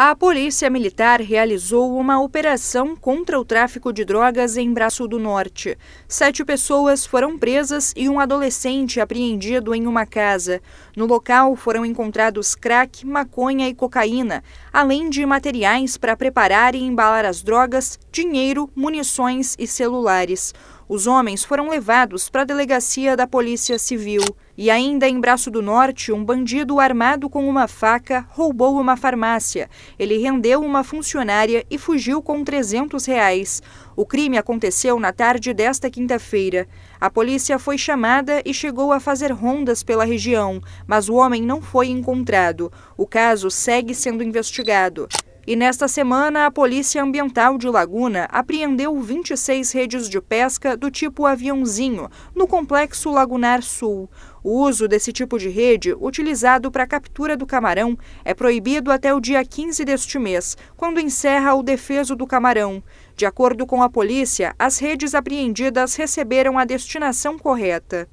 A Polícia Militar realizou uma operação contra o tráfico de drogas em Braço do Norte. Sete pessoas foram presas e um adolescente apreendido em uma casa. No local foram encontrados crack, maconha e cocaína, além de materiais para preparar e embalar as drogas, dinheiro, munições e celulares. Os homens foram levados para a delegacia da Polícia Civil. E ainda em Braço do Norte, um bandido armado com uma faca roubou uma farmácia. Ele rendeu uma funcionária e fugiu com 300 reais. O crime aconteceu na tarde desta quinta-feira. A polícia foi chamada e chegou a fazer rondas pela região, mas o homem não foi encontrado. O caso segue sendo investigado. E nesta semana, a Polícia Ambiental de Laguna apreendeu 26 redes de pesca do tipo aviãozinho no complexo Lagunar Sul. O uso desse tipo de rede, utilizado para a captura do camarão, é proibido até o dia 15 deste mês, quando encerra o defeso do camarão. De acordo com a polícia, as redes apreendidas receberam a destinação correta.